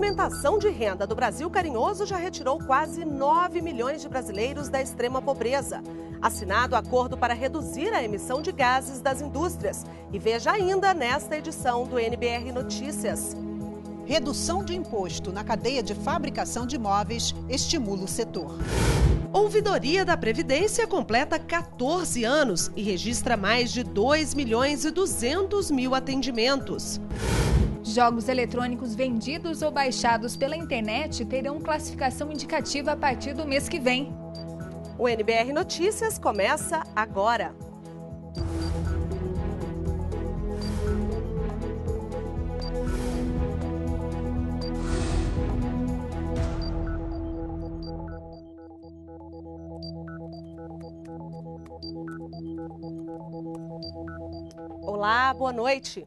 movimentação de renda do Brasil Carinhoso já retirou quase 9 milhões de brasileiros da extrema pobreza. Assinado acordo para reduzir a emissão de gases das indústrias. E veja ainda nesta edição do NBR Notícias. Redução de imposto na cadeia de fabricação de imóveis estimula o setor. Ouvidoria da Previdência completa 14 anos e registra mais de 2 milhões e 200 mil atendimentos. Jogos eletrônicos vendidos ou baixados pela internet terão classificação indicativa a partir do mês que vem. O NBR Notícias começa agora. Olá, boa noite.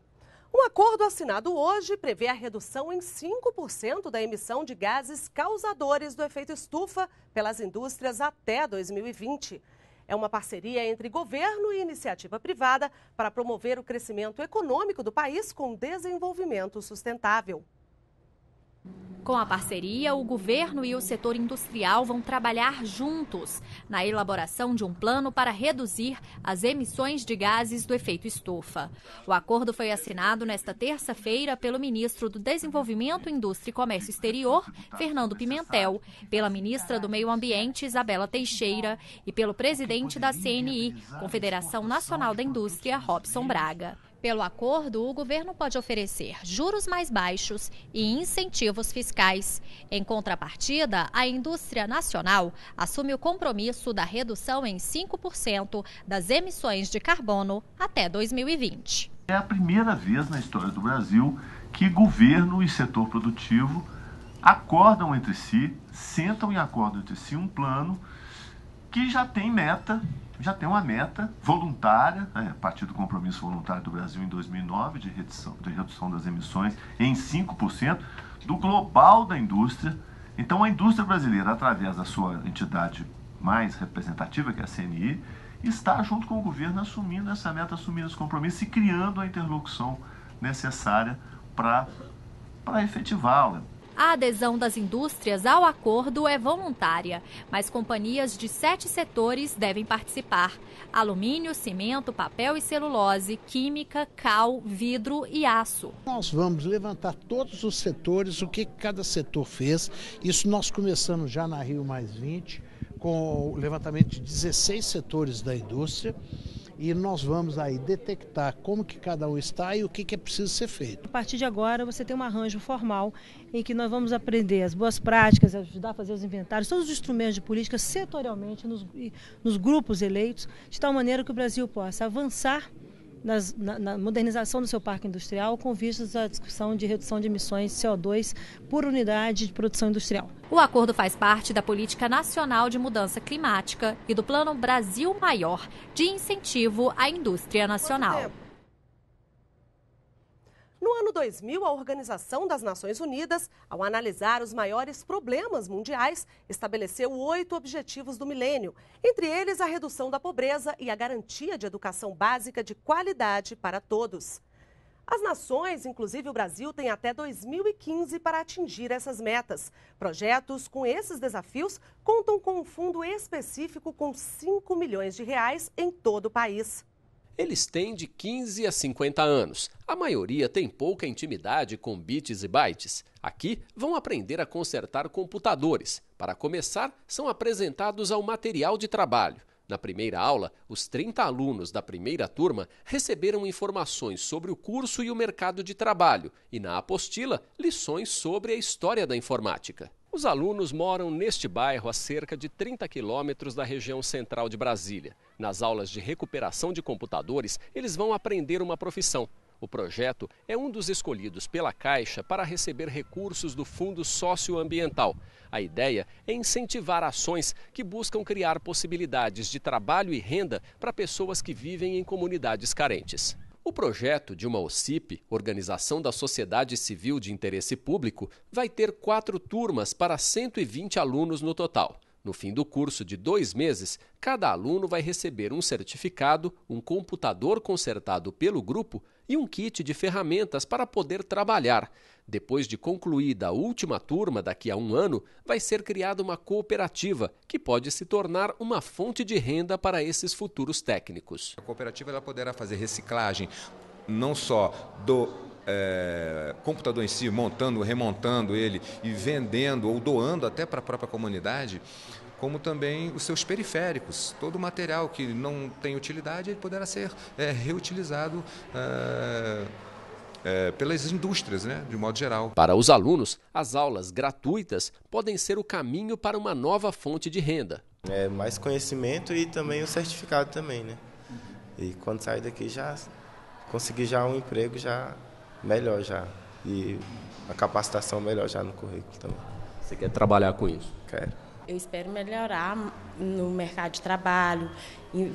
Um acordo assinado hoje prevê a redução em 5% da emissão de gases causadores do efeito estufa pelas indústrias até 2020. É uma parceria entre governo e iniciativa privada para promover o crescimento econômico do país com desenvolvimento sustentável. Com a parceria, o governo e o setor industrial vão trabalhar juntos na elaboração de um plano para reduzir as emissões de gases do efeito estufa. O acordo foi assinado nesta terça-feira pelo ministro do Desenvolvimento, Indústria e Comércio Exterior, Fernando Pimentel, pela ministra do Meio Ambiente, Isabela Teixeira, e pelo presidente da CNI, Confederação Nacional da Indústria, Robson Braga. Pelo acordo, o governo pode oferecer juros mais baixos e incentivos fiscais. Em contrapartida, a indústria nacional assume o compromisso da redução em 5% das emissões de carbono até 2020. É a primeira vez na história do Brasil que governo e setor produtivo acordam entre si, sentam e acordam entre si um plano que já tem meta já tem uma meta voluntária, a né, partir do compromisso voluntário do Brasil em 2009 de redução, de redução das emissões em 5% do global da indústria. Então, a indústria brasileira, através da sua entidade mais representativa, que é a CNI, está junto com o governo assumindo essa meta, assumindo esse compromisso e criando a interlocução necessária para efetivá-la. A adesão das indústrias ao acordo é voluntária, mas companhias de sete setores devem participar: alumínio, cimento, papel e celulose, química, cal, vidro e aço. Nós vamos levantar todos os setores, o que cada setor fez. Isso nós começamos já na Rio Mais 20, com o levantamento de 16 setores da indústria e nós vamos aí detectar como que cada um está e o que, que é preciso ser feito. A partir de agora você tem um arranjo formal em que nós vamos aprender as boas práticas, ajudar a fazer os inventários, todos os instrumentos de política setorialmente nos, nos grupos eleitos, de tal maneira que o Brasil possa avançar nas, na, na, modernização do seu parque industrial com vistas à discussão de redução de emissões de CO2 por unidade de produção industrial. O acordo faz parte da Política Nacional de Mudança Climática e do Plano Brasil Maior de incentivo à indústria nacional. No ano 2000, a Organização das Nações Unidas, ao analisar os maiores problemas mundiais, estabeleceu oito objetivos do milênio, entre eles a redução da pobreza e a garantia de educação básica de qualidade para todos. As nações, inclusive o Brasil, têm até 2015 para atingir essas metas. Projetos com esses desafios contam com um fundo específico com 5 milhões de reais em todo o país. Eles têm de 15 a 50 anos. A maioria tem pouca intimidade com bits e bytes. Aqui vão aprender a consertar computadores. Para começar, são apresentados ao material de trabalho. Na primeira aula, os 30 alunos da primeira turma receberam informações sobre o curso e o mercado de trabalho e, na apostila, lições sobre a história da informática. Os alunos moram neste bairro a cerca de 30 quilômetros da região central de Brasília. Nas aulas de recuperação de computadores, eles vão aprender uma profissão. O projeto é um dos escolhidos pela Caixa para receber recursos do Fundo Socioambiental. A ideia é incentivar ações que buscam criar possibilidades de trabalho e renda para pessoas que vivem em comunidades carentes. O projeto de uma OCIP, Organização da Sociedade Civil de Interesse Público, vai ter quatro turmas para 120 alunos no total. No fim do curso de dois meses, cada aluno vai receber um certificado, um computador consertado pelo grupo e um kit de ferramentas para poder trabalhar. Depois de concluída a última turma, daqui a um ano, vai ser criada uma cooperativa que pode se tornar uma fonte de renda para esses futuros técnicos. A cooperativa ela poderá fazer reciclagem não só do é, computador em si, montando, remontando ele e vendendo ou doando até para a própria comunidade, como também os seus periféricos. Todo material que não tem utilidade ele poderá ser é, reutilizado. É, é, pelas indústrias, né, de modo geral. Para os alunos, as aulas gratuitas podem ser o caminho para uma nova fonte de renda. É mais conhecimento e também o certificado também, né? E quando sair daqui já conseguir já um emprego já melhor já e a capacitação melhor já no currículo também. Você quer trabalhar com isso? Quero. Eu espero melhorar no mercado de trabalho,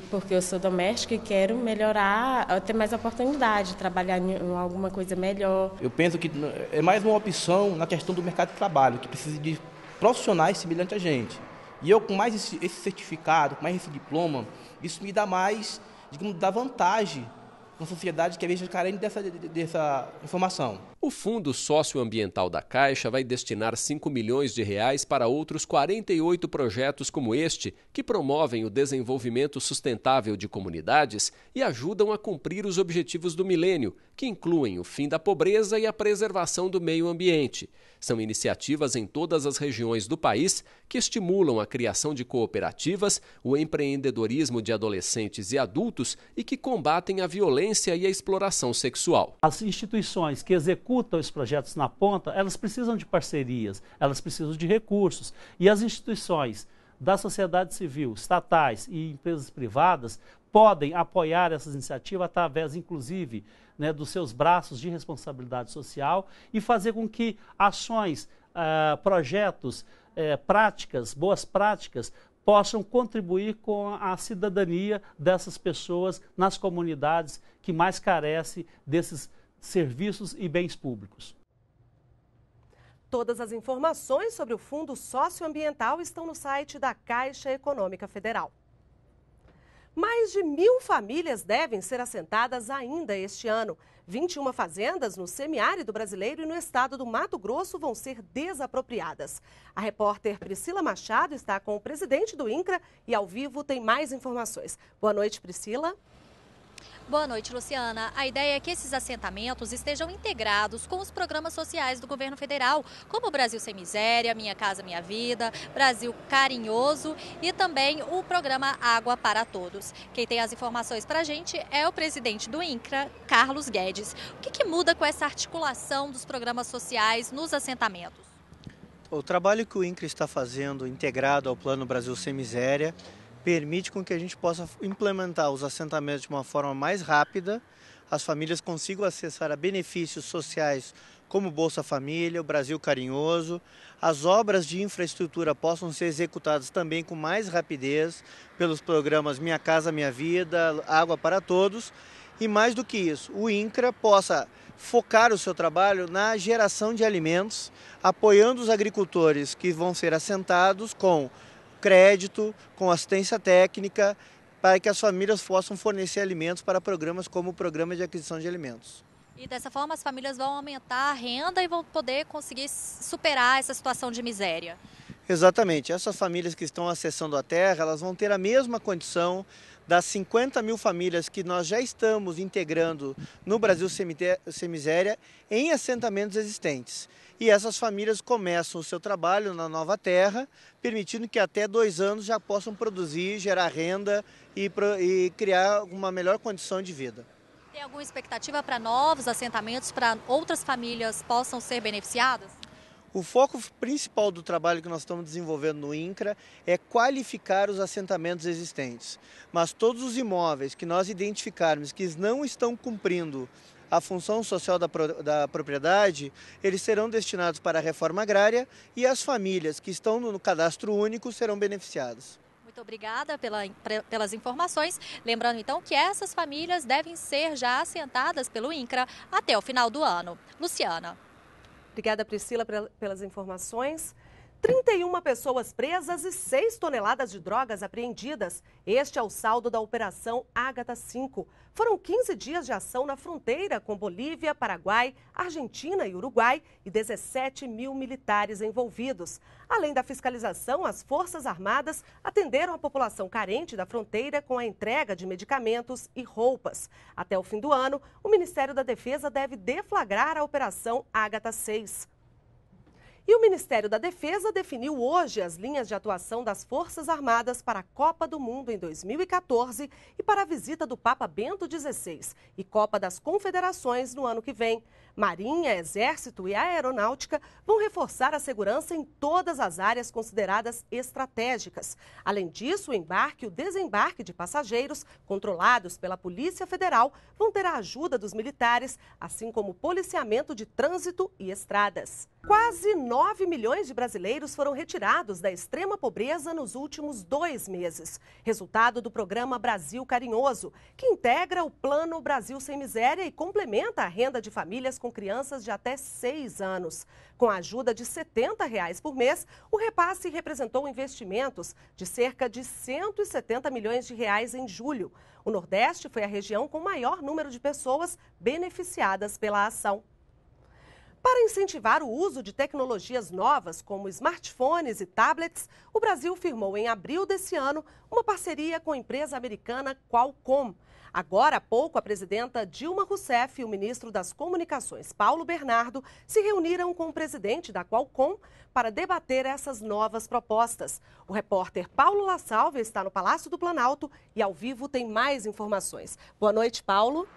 porque eu sou doméstica e quero melhorar, ter mais oportunidade de trabalhar em alguma coisa melhor. Eu penso que é mais uma opção na questão do mercado de trabalho, que precisa de profissionais semelhantes a gente. E eu, com mais esse, esse certificado, com mais esse diploma, isso me dá mais, digamos, dá vantagem na sociedade que é vezes carente dessa, dessa informação. O Fundo Socioambiental da Caixa vai destinar 5 milhões de reais para outros 48 projetos como este, que promovem o desenvolvimento sustentável de comunidades e ajudam a cumprir os objetivos do milênio, que incluem o fim da pobreza e a preservação do meio ambiente. São iniciativas em todas as regiões do país que estimulam a criação de cooperativas, o empreendedorismo de adolescentes e adultos e que combatem a violência e a exploração sexual. As instituições que executam executam os projetos na ponta, elas precisam de parcerias, elas precisam de recursos. E as instituições da sociedade civil, estatais e empresas privadas podem apoiar essas iniciativas através, inclusive, né, dos seus braços de responsabilidade social e fazer com que ações, uh, projetos, uh, práticas, boas práticas possam contribuir com a cidadania dessas pessoas nas comunidades que mais carecem desses serviços e bens públicos. Todas as informações sobre o Fundo Socioambiental estão no site da Caixa Econômica Federal. Mais de mil famílias devem ser assentadas ainda este ano. 21 fazendas no semiárido brasileiro e no estado do Mato Grosso vão ser desapropriadas. A repórter Priscila Machado está com o presidente do INCRA e ao vivo tem mais informações. Boa noite, Priscila. Boa noite, Luciana. A ideia é que esses assentamentos estejam integrados com os programas sociais do governo federal, como o Brasil Sem Miséria, Minha Casa Minha Vida, Brasil Carinhoso e também o programa Água para Todos. Quem tem as informações para a gente é o presidente do INCRA, Carlos Guedes. O que, que muda com essa articulação dos programas sociais nos assentamentos? O trabalho que o INCRA está fazendo integrado ao Plano Brasil Sem Miséria permite com que a gente possa implementar os assentamentos de uma forma mais rápida, as famílias consigam acessar a benefícios sociais como Bolsa Família, o Brasil Carinhoso, as obras de infraestrutura possam ser executadas também com mais rapidez pelos programas Minha Casa Minha Vida, Água para Todos e mais do que isso, o INCRA possa focar o seu trabalho na geração de alimentos, apoiando os agricultores que vão ser assentados com crédito, com assistência técnica, para que as famílias possam fornecer alimentos para programas como o Programa de Aquisição de Alimentos. E dessa forma as famílias vão aumentar a renda e vão poder conseguir superar essa situação de miséria. Exatamente. Essas famílias que estão acessando a terra, elas vão ter a mesma condição das 50 mil famílias que nós já estamos integrando no Brasil Miséria em assentamentos existentes. E essas famílias começam o seu trabalho na nova terra, permitindo que até dois anos já possam produzir, gerar renda e, e criar uma melhor condição de vida. Tem alguma expectativa para novos assentamentos, para outras famílias possam ser beneficiadas? O foco principal do trabalho que nós estamos desenvolvendo no INCRA é qualificar os assentamentos existentes. Mas todos os imóveis que nós identificarmos que não estão cumprindo a função social da, da propriedade, eles serão destinados para a reforma agrária e as famílias que estão no cadastro único serão beneficiadas. Muito obrigada pela, pelas informações. Lembrando então que essas famílias devem ser já assentadas pelo INCRA até o final do ano. Luciana. Obrigada, Priscila, pelas informações. 31 pessoas presas e 6 toneladas de drogas apreendidas. Este é o saldo da Operação Ágata 5. Foram 15 dias de ação na fronteira com Bolívia, Paraguai, Argentina e Uruguai e 17 mil militares envolvidos. Além da fiscalização, as Forças Armadas atenderam a população carente da fronteira com a entrega de medicamentos e roupas. Até o fim do ano, o Ministério da Defesa deve deflagrar a Operação Ágata 6. E o Ministério da Defesa definiu hoje as linhas de atuação das Forças Armadas para a Copa do Mundo em 2014 e para a visita do Papa Bento XVI e Copa das Confederações no ano que vem. Marinha, Exército e Aeronáutica vão reforçar a segurança em todas as áreas consideradas estratégicas. Além disso, o embarque e o desembarque de passageiros, controlados pela Polícia Federal, vão ter a ajuda dos militares, assim como o policiamento de trânsito e estradas. Quase 9 milhões de brasileiros foram retirados da extrema pobreza nos últimos dois meses, resultado do programa Brasil Carinhoso, que integra o Plano Brasil Sem Miséria e complementa a renda de famílias com com crianças de até 6 anos. Com a ajuda de R$ 70 reais por mês, o repasse representou investimentos de cerca de 170 milhões de reais em julho. O Nordeste foi a região com maior número de pessoas beneficiadas pela ação. Para incentivar o uso de tecnologias novas, como smartphones e tablets, o Brasil firmou em abril desse ano uma parceria com a empresa americana Qualcomm. Agora há pouco, a presidenta Dilma Rousseff e o ministro das Comunicações, Paulo Bernardo, se reuniram com o presidente da Qualcomm para debater essas novas propostas. O repórter Paulo La Salve está no Palácio do Planalto e ao vivo tem mais informações. Boa noite, Paulo.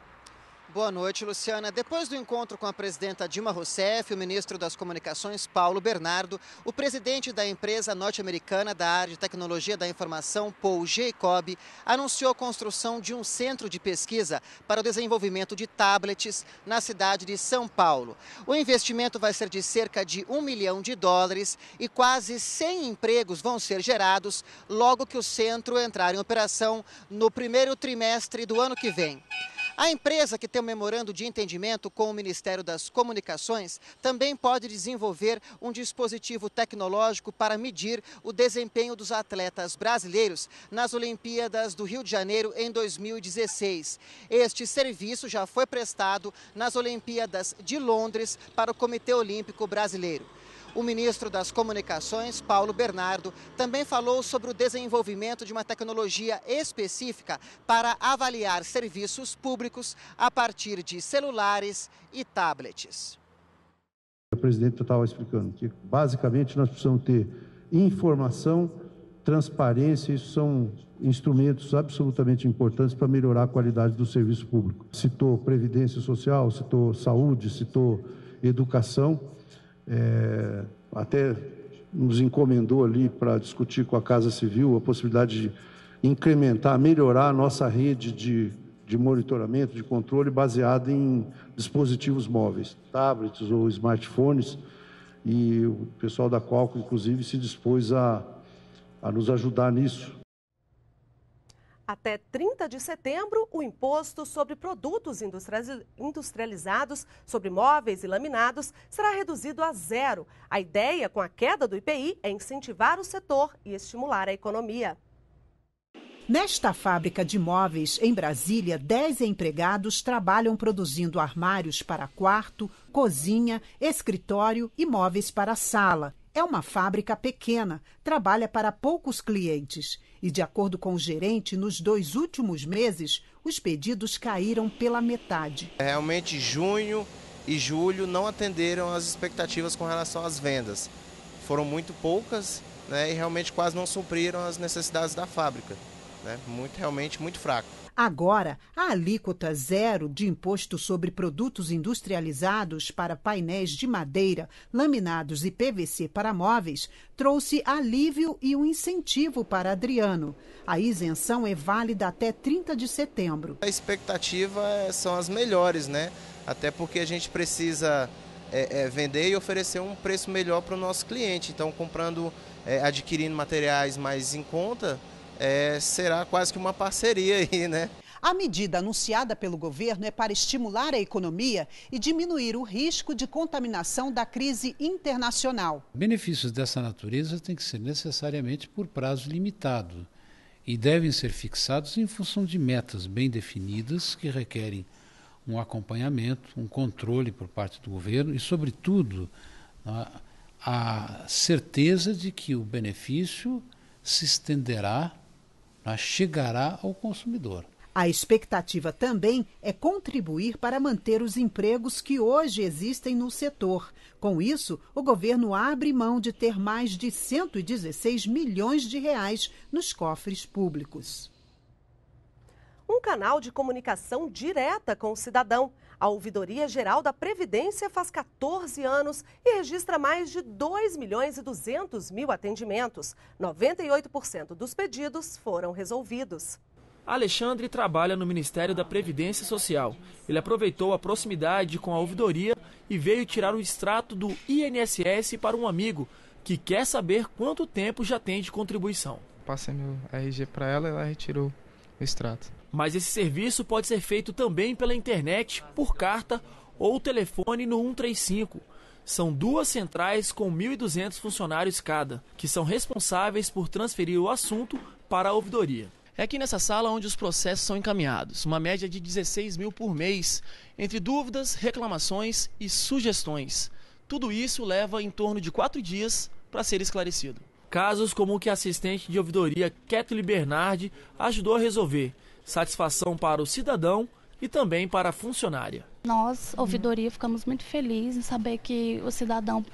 Boa noite, Luciana. Depois do encontro com a presidenta Dilma Rousseff e o ministro das Comunicações, Paulo Bernardo, o presidente da empresa norte-americana da área de tecnologia da informação, Paul Jacob, anunciou a construção de um centro de pesquisa para o desenvolvimento de tablets na cidade de São Paulo. O investimento vai ser de cerca de um milhão de dólares e quase 100 empregos vão ser gerados logo que o centro entrar em operação no primeiro trimestre do ano que vem. A empresa que tem um memorando de entendimento com o Ministério das Comunicações também pode desenvolver um dispositivo tecnológico para medir o desempenho dos atletas brasileiros nas Olimpíadas do Rio de Janeiro em 2016. Este serviço já foi prestado nas Olimpíadas de Londres para o Comitê Olímpico Brasileiro. O ministro das Comunicações, Paulo Bernardo, também falou sobre o desenvolvimento de uma tecnologia específica para avaliar serviços públicos a partir de celulares e tablets. O presidente estava explicando que, basicamente, nós precisamos ter informação, transparência, isso são instrumentos absolutamente importantes para melhorar a qualidade do serviço público. Citou previdência social, citou saúde, citou educação é, até nos encomendou ali para discutir com a Casa Civil a possibilidade de incrementar, melhorar a nossa rede de, de monitoramento, de controle baseada em dispositivos móveis, tablets ou smartphones, e o pessoal da Qualcomm, inclusive, se dispôs a, a nos ajudar nisso. Até 30 de setembro, o imposto sobre produtos industrializados, sobre móveis e laminados, será reduzido a zero. A ideia com a queda do IPI é incentivar o setor e estimular a economia. Nesta fábrica de móveis em Brasília, 10 empregados trabalham produzindo armários para quarto, cozinha, escritório e móveis para sala. É uma fábrica pequena, trabalha para poucos clientes e, de acordo com o gerente, nos dois últimos meses, os pedidos caíram pela metade. É, realmente, junho e julho não atenderam às expectativas com relação às vendas. Foram muito poucas né, e realmente quase não supriram as necessidades da fábrica. Né? Muito, realmente muito fraco. Agora, a alíquota zero de imposto sobre produtos industrializados para painéis de madeira, laminados e PVC para móveis trouxe alívio e um incentivo para Adriano. A isenção é válida até 30 de setembro. A expectativa é, são as melhores, né? Até porque a gente precisa é, é, vender e oferecer um preço melhor para o nosso cliente. Então, comprando, é, adquirindo materiais mais em conta é, será quase que uma parceria aí, né? A medida anunciada pelo governo é para estimular a economia e diminuir o risco de contaminação da crise internacional. Benefícios dessa natureza têm que ser necessariamente por prazo limitado e devem ser fixados em função de metas bem definidas que requerem um acompanhamento, um controle por parte do governo e, sobretudo, né, a certeza de que o benefício se estenderá chegará ao consumidor. A expectativa também é contribuir para manter os empregos que hoje existem no setor. Com isso, o governo abre mão de ter mais de 116 milhões de reais nos cofres públicos. Um canal de comunicação direta com o cidadão a Ouvidoria Geral da Previdência faz 14 anos e registra mais de 2 milhões e 200 mil atendimentos. 98% dos pedidos foram resolvidos. Alexandre trabalha no Ministério da Previdência Social. Ele aproveitou a proximidade com a ouvidoria e veio tirar o extrato do INSS para um amigo que quer saber quanto tempo já tem de contribuição. Passei meu RG para ela e ela retirou o extrato. Mas esse serviço pode ser feito também pela internet, por carta ou telefone no 135. São duas centrais com 1.200 funcionários cada, que são responsáveis por transferir o assunto para a ouvidoria. É aqui nessa sala onde os processos são encaminhados, uma média de 16 mil por mês, entre dúvidas, reclamações e sugestões. Tudo isso leva em torno de quatro dias para ser esclarecido. Casos como o que a assistente de ouvidoria Kathleen Bernardi ajudou a resolver, satisfação para o cidadão e também para a funcionária. Nós, ouvidoria, ficamos muito felizes em saber que o cidadão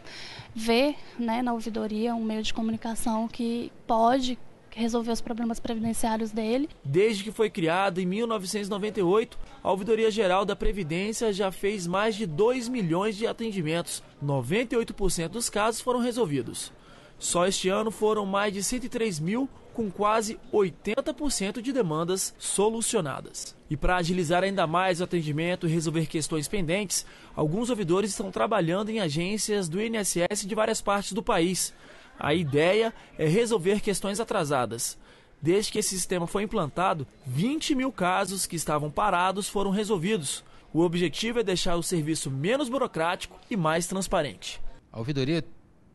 vê né, na ouvidoria um meio de comunicação que pode resolver os problemas previdenciários dele. Desde que foi criada em 1998, a Ouvidoria Geral da Previdência já fez mais de 2 milhões de atendimentos. 98% dos casos foram resolvidos. Só este ano foram mais de 103 mil, com quase 80% de demandas solucionadas. E para agilizar ainda mais o atendimento e resolver questões pendentes, alguns ouvidores estão trabalhando em agências do INSS de várias partes do país. A ideia é resolver questões atrasadas. Desde que esse sistema foi implantado, 20 mil casos que estavam parados foram resolvidos. O objetivo é deixar o serviço menos burocrático e mais transparente. A ouvidoria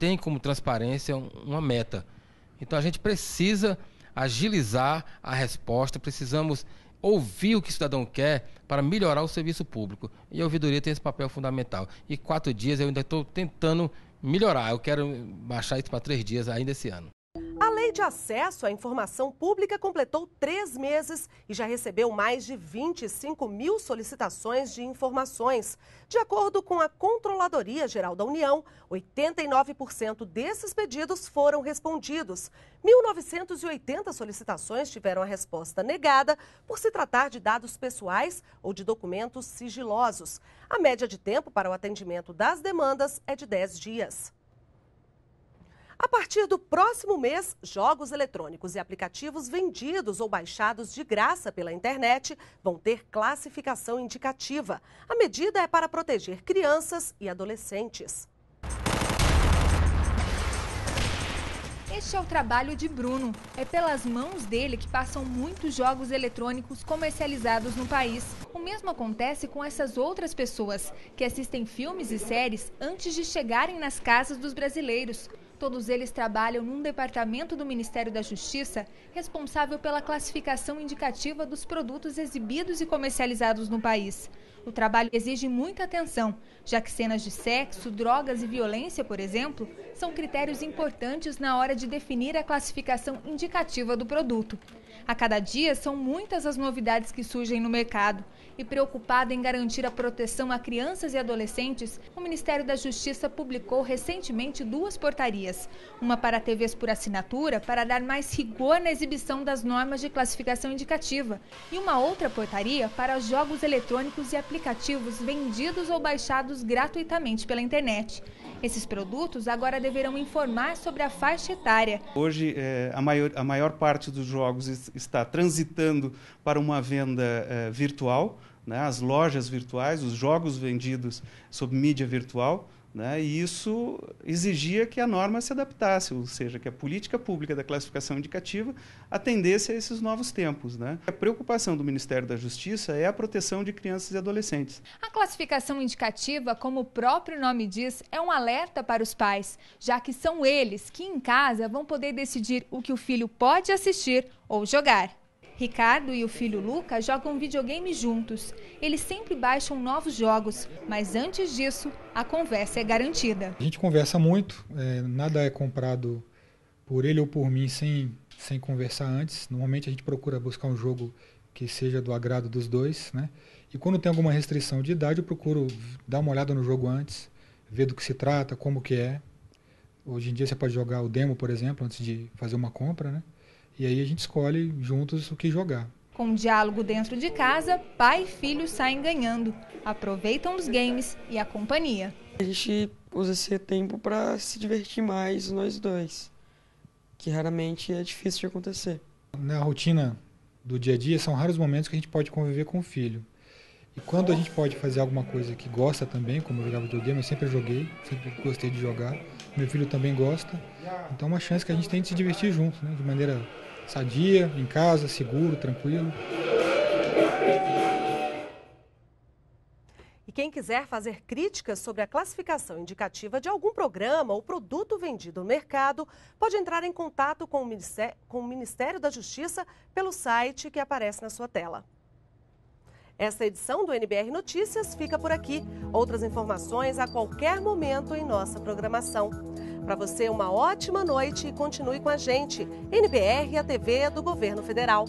tem como transparência uma meta. Então a gente precisa agilizar a resposta, precisamos ouvir o que o cidadão quer para melhorar o serviço público. E a ouvidoria tem esse papel fundamental. E quatro dias eu ainda estou tentando melhorar, eu quero baixar isso para três dias ainda esse ano. Lei de Acesso à Informação Pública completou três meses e já recebeu mais de 25 mil solicitações de informações. De acordo com a Controladoria Geral da União, 89% desses pedidos foram respondidos. 1.980 solicitações tiveram a resposta negada por se tratar de dados pessoais ou de documentos sigilosos. A média de tempo para o atendimento das demandas é de 10 dias. A partir do próximo mês, jogos eletrônicos e aplicativos vendidos ou baixados de graça pela internet vão ter classificação indicativa. A medida é para proteger crianças e adolescentes. Este é o trabalho de Bruno. É pelas mãos dele que passam muitos jogos eletrônicos comercializados no país. O mesmo acontece com essas outras pessoas, que assistem filmes e séries antes de chegarem nas casas dos brasileiros. Todos eles trabalham num departamento do Ministério da Justiça responsável pela classificação indicativa dos produtos exibidos e comercializados no país. O trabalho exige muita atenção, já que cenas de sexo, drogas e violência, por exemplo, são critérios importantes na hora de definir a classificação indicativa do produto. A cada dia são muitas as novidades que surgem no mercado. E preocupada em garantir a proteção a crianças e adolescentes, o Ministério da Justiça publicou recentemente duas portarias. Uma para TVs por assinatura, para dar mais rigor na exibição das normas de classificação indicativa. E uma outra portaria para jogos eletrônicos e aplicativos vendidos ou baixados gratuitamente pela internet. Esses produtos agora deverão informar sobre a faixa etária. Hoje, eh, a maior, a maior parte dos jogos está transitando para uma venda eh, virtual, né? as lojas virtuais, os jogos vendidos sob mídia virtual. Né? E isso exigia que a norma se adaptasse, ou seja, que a política pública da classificação indicativa atendesse a esses novos tempos. Né? A preocupação do Ministério da Justiça é a proteção de crianças e adolescentes. A classificação indicativa, como o próprio nome diz, é um alerta para os pais, já que são eles que em casa vão poder decidir o que o filho pode assistir ou jogar. Ricardo e o filho Luca jogam videogame juntos. Eles sempre baixam novos jogos, mas antes disso, a conversa é garantida. A gente conversa muito, é, nada é comprado por ele ou por mim sem, sem conversar antes. Normalmente a gente procura buscar um jogo que seja do agrado dos dois, né? E quando tem alguma restrição de idade, eu procuro dar uma olhada no jogo antes, ver do que se trata, como que é. Hoje em dia você pode jogar o demo, por exemplo, antes de fazer uma compra, né? E aí a gente escolhe juntos o que jogar. Com um diálogo dentro de casa, pai e filho saem ganhando, aproveitam os games e a companhia. A gente usa esse tempo para se divertir mais nós dois, que raramente é difícil de acontecer. Na rotina do dia a dia, são raros momentos que a gente pode conviver com o filho. E quando a gente pode fazer alguma coisa que gosta também, como eu jogava videogame, eu sempre joguei, sempre gostei de jogar meu filho também gosta. Então é uma chance que a gente tem de se divertir juntos, né? de maneira sadia, em casa, seguro, tranquilo. E quem quiser fazer críticas sobre a classificação indicativa de algum programa ou produto vendido no mercado, pode entrar em contato com o Ministério, com o Ministério da Justiça pelo site que aparece na sua tela. Esta edição do NBR Notícias fica por aqui. Outras informações a qualquer momento em nossa programação. Para você, uma ótima noite e continue com a gente. NBR, a TV do Governo Federal.